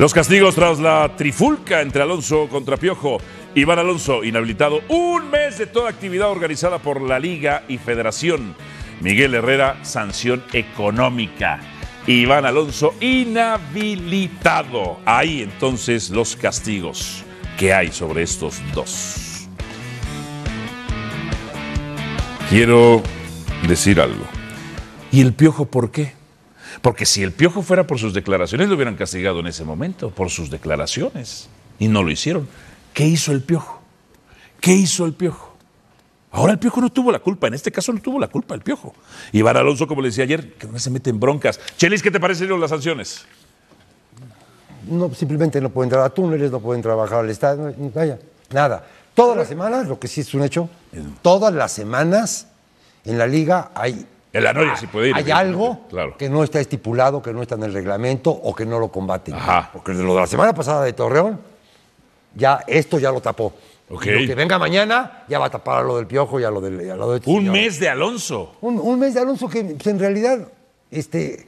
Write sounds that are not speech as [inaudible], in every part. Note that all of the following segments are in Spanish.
Los castigos tras la trifulca entre Alonso contra Piojo. Iván Alonso, inhabilitado un mes de toda actividad organizada por la Liga y Federación. Miguel Herrera, sanción económica. Iván Alonso, inhabilitado. Ahí entonces los castigos que hay sobre estos dos. Quiero decir algo. ¿Y el piojo por qué? Porque si el piojo fuera por sus declaraciones, lo hubieran castigado en ese momento, por sus declaraciones. Y no lo hicieron. ¿Qué hizo el piojo? ¿Qué hizo el piojo? Ahora el piojo no tuvo la culpa, en este caso no tuvo la culpa el piojo. Iván Alonso, como le decía ayer, que no se mete en broncas. Chelis, ¿qué te parecieron las sanciones? No, simplemente no pueden entrar a túneles, no pueden trabajar al estado vaya, nada. Todas las semanas, lo que sí es un hecho, todas las semanas en la liga hay en la ah, puede ir. Hay algo claro. que no está estipulado, que no está en el reglamento o que no lo combaten. Ajá. Porque lo de la semana pasada de Torreón, ya esto ya lo tapó. Lo que venga mañana ya va a tapar a lo del piojo y a lo del. de este un mes de Alonso. Un, mes de Alonso que pues, en realidad este,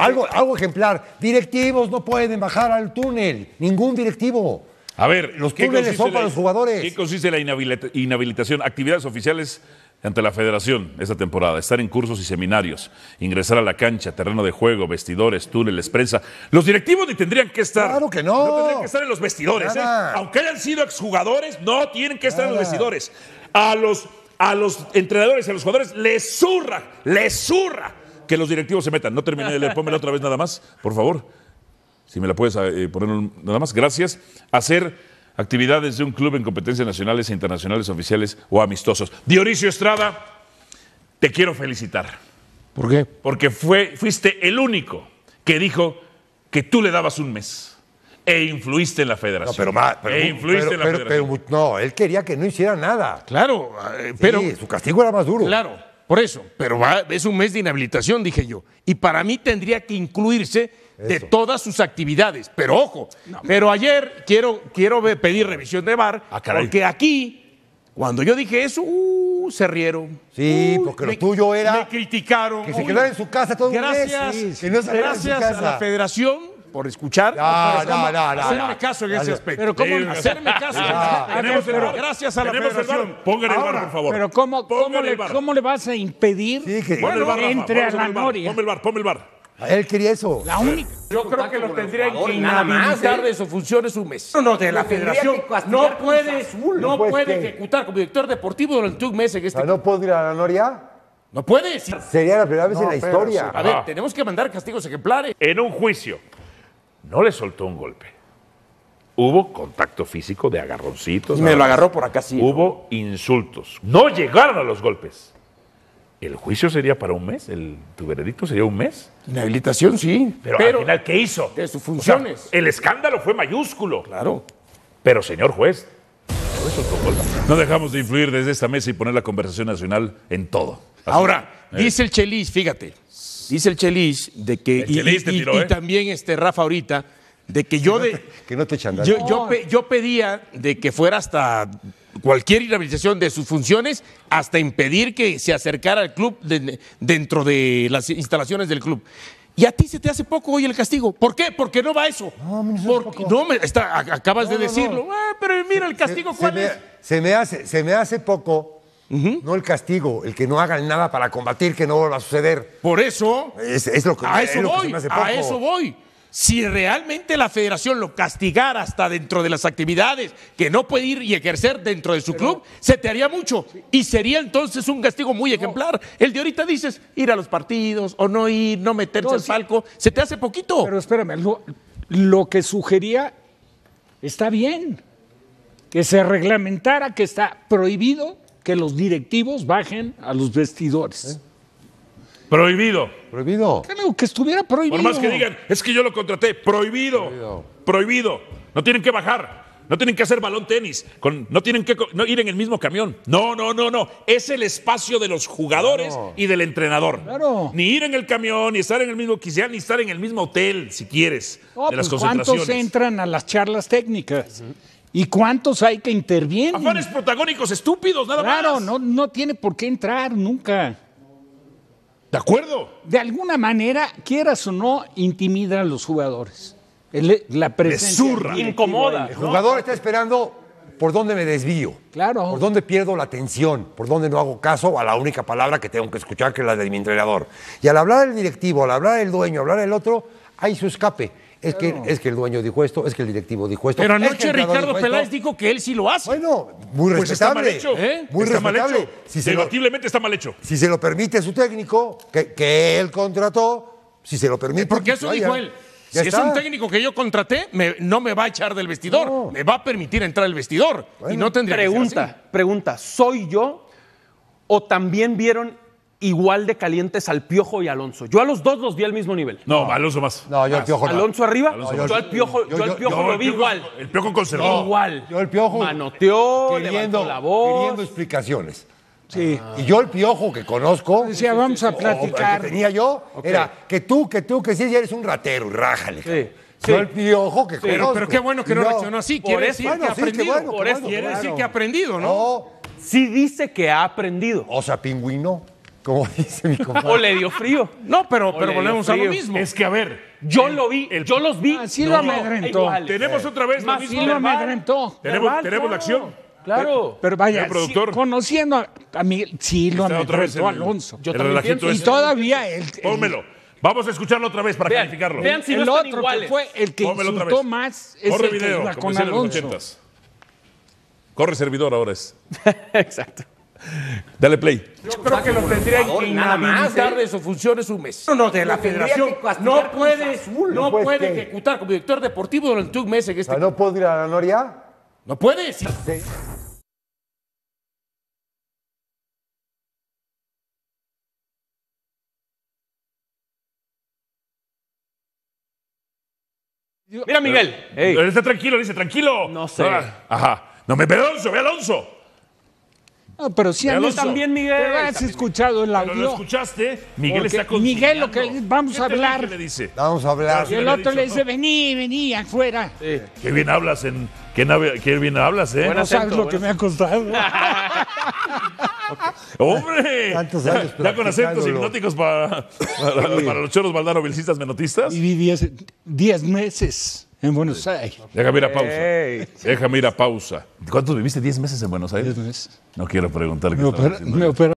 algo, algo ejemplar. Directivos no pueden bajar al túnel, ningún directivo. A ver, los túneles son para los jugadores. ¿Qué consiste la inhabilitación? ¿Actividades oficiales? ante la federación esta temporada, estar en cursos y seminarios, ingresar a la cancha, terreno de juego, vestidores, túneles, prensa. Los directivos ni tendrían que estar. Claro que no. tendrían que estar en los vestidores. ¿eh? Aunque hayan sido exjugadores, no tienen que estar en los vestidores. A los, a los entrenadores, a los jugadores, les zurra, les zurra que los directivos se metan. No terminé de leer, otra vez nada más, por favor. Si me la puedes eh, poner nada más. Gracias. Hacer actividades de un club en competencias nacionales e internacionales oficiales o amistosos. Dionisio Estrada, te quiero felicitar. ¿Por qué? Porque fue, fuiste el único que dijo que tú le dabas un mes e influiste en la federación. No, pero, más. E no, él quería que no hiciera nada. Claro, eh, pero. Sí, su castigo era más duro. Claro, por eso. Pero es un mes de inhabilitación, dije yo. Y para mí tendría que incluirse de todas sus actividades. Pero ojo, pero ayer quiero, quiero pedir revisión de bar, ah, porque aquí, cuando yo dije eso, uh, se rieron. Sí, uh, porque lo tuyo era. Me criticaron. Que se quedaron en su casa todo gracias, un mes. Sí, gracias a la federación por escuchar. No, hacerme caso en ese aspecto. Pero cómo hacerme caso. gracias a la federación. Póngale el bar, por favor. Pero cómo, cómo, le, vas a impedir que, entre a la noria. Ponme el bar, ponme el bar. Él quería eso. La única. Yo creo que lo tendrían que más tarde de sus funciones un mes. No, no, de la federación. No puede, no pues puede ejecutar como director deportivo durante un mes en este. ¿No puedo ir a la Noria? No puede. Sería la primera vez en la historia. A ver, tenemos que mandar castigos ejemplares. En un juicio, no le soltó un golpe. Hubo contacto físico de agarroncitos. me lo agarró por acá, sí. Hubo insultos. No llegaron a los golpes el juicio sería para un mes, el, tu veredicto sería un mes. Inhabilitación, sí. Pero, al final, ¿qué hizo? De sus funciones. el escándalo fue mayúsculo. Claro. Pero, señor juez, no dejamos de influir desde esta mesa y poner la conversación nacional en todo. Ahora, eh. dice el Chelis, fíjate, dice el Chelis de que. y, y, ¿eh? también este Rafa ahorita, de que yo de. que no te yo, yo pedía de que fuera hasta cualquier inhabilitación de sus funciones hasta impedir que se acercara al club dentro de las instalaciones del club. Y a ti se te hace poco hoy el castigo. ¿Por qué? Porque no va eso. No, no está, acabas de decirlo. pero mira, el castigo, se, ¿cuál es? Me, se, me hace, se me hace poco, no el castigo, el que no hagan nada para combatir que no vuelva a suceder. Por eso. Es, lo que, a eso voy. A eso voy si realmente la federación lo castigara hasta dentro de las actividades que no puede ir y ejercer dentro de su club, se te haría mucho y sería entonces un castigo muy ejemplar. El de ahorita dices ir a los partidos o no ir, no meterse al palco, se te hace poquito. Pero espérame, lo, que sugería está bien, que se reglamentara que está prohibido que los directivos bajen a los vestidores. ¿Eh? Prohibido. Prohibido. que estuviera prohibido. Por más que digan, es que yo lo contraté. Prohibido. Prohibido. No tienen que bajar. No tienen que hacer balón tenis, con, no tienen que ir en el mismo camión. No, no, no, no. Es el espacio de los jugadores y del entrenador. Ni ir en el camión, ni estar en el mismo quizá, ni estar en el mismo hotel, si quieres. las pues, ¿Cuántos entran a las charlas técnicas? ¿Y cuántos hay que intervienen? Afanes protagónicos estúpidos, nada más. Claro, no, no tiene por qué entrar nunca. De acuerdo. De alguna manera, quieras o no, intimida a los jugadores. Eh, la presencia. Incomoda. El jugador está esperando por dónde me desvío. Claro. Por dónde pierdo la atención. Por dónde no hago caso a la única palabra que tengo que escuchar, que es la de mi entrenador. Y al hablar del directivo, al hablar del dueño, al hablar del otro, hay su escape es, que, es que el dueño dijo esto, es que el directivo dijo esto. Pero anoche Ricardo Peláez dijo que él sí lo hace. Bueno, muy respetable. Pues está mal hecho. ¿eh? Muy respetable. Si Debatiblemente está mal hecho. Si se lo permite su técnico, que, él contrató, si se lo permite. Porque eso dijo él. si es un técnico que yo contraté, no me va a echar del vestidor, me va a permitir entrar al vestidor. y no tendría pregunta, que pregunta, ¿soy yo o también vieron igual de calientes al Piojo y Alonso. Yo a los dos los vi al mismo nivel. No, Alonso más. No, yo al Piojo. Alonso arriba, yo, al Piojo, yo, al Piojo lo vi igual. El Piojo conservó. Igual. Yo el Piojo. Manoteó, queriendo, la voz. Queriendo explicaciones. Sí. Ah. Y yo el piojo que conozco. Decía, vamos a platicar. que tenía yo era que tú, que tú, que sí, eres un ratero, rájale. Sí. Yo el piojo que conozco. Pero, qué bueno que no, no. reaccionó así. Quiere decir que ha aprendido. quiere decir que ha aprendido, ¿no? No. Sí dice que ha aprendido. O sea, pingüino. Como dice mi O le dio frío. No, pero, pero volvemos a lo mismo. Es que, a ver. Yo lo vi, el, yo los vi. Así ah, lo amedrentó. Tenemos otra vez lo mismo. Así lo amedrentó. Tenemos, tenemos la acción. Claro. Pero, vaya, conociendo a, Miguel, sí lo amedrentó Alonso. Yo también y todavía él. Pónmelo. Vamos a escucharlo otra vez para calificarlo. Vean el otro fue el que insultó más es el video, que iba con Alonso. Corre servidor ahora es. [laughs] Exacto. Dale play. Yo creo que lo tendría que ¿eh? tarde de sus funciones un mes. No, no, de la federación. No puede, no pues ejecutar como director deportivo durante un mes en este. Ah, ¿No puedo ir a la Noria? No puede. Sí. Mira, Miguel. Está tranquilo, dice, tranquilo. No sé. Ah, ajá. No me Alonso, ve Alonso pero si mí también, Miguel. has escuchado el audio. lo escuchaste. Miguel Porque está Miguel lo que vamos a hablar. le dice? Vamos a hablar. Y el otro le dice, vení, vení, afuera. Sí. Qué bien hablas en... Qué, bien hablas, ¿eh? no sabes lo que me ha costado. [laughs] ¡Hombre! años ya, ya con acentos hipnóticos para, los choros baldano menotistas. Y viví 10 meses. En ¿Eh? Buenos Aires. Déjame ir a pausa. Déjame ir a pausa. ¿Cuánto viviste? diez meses en Buenos Aires? diez meses. No quiero preguntar qué opera,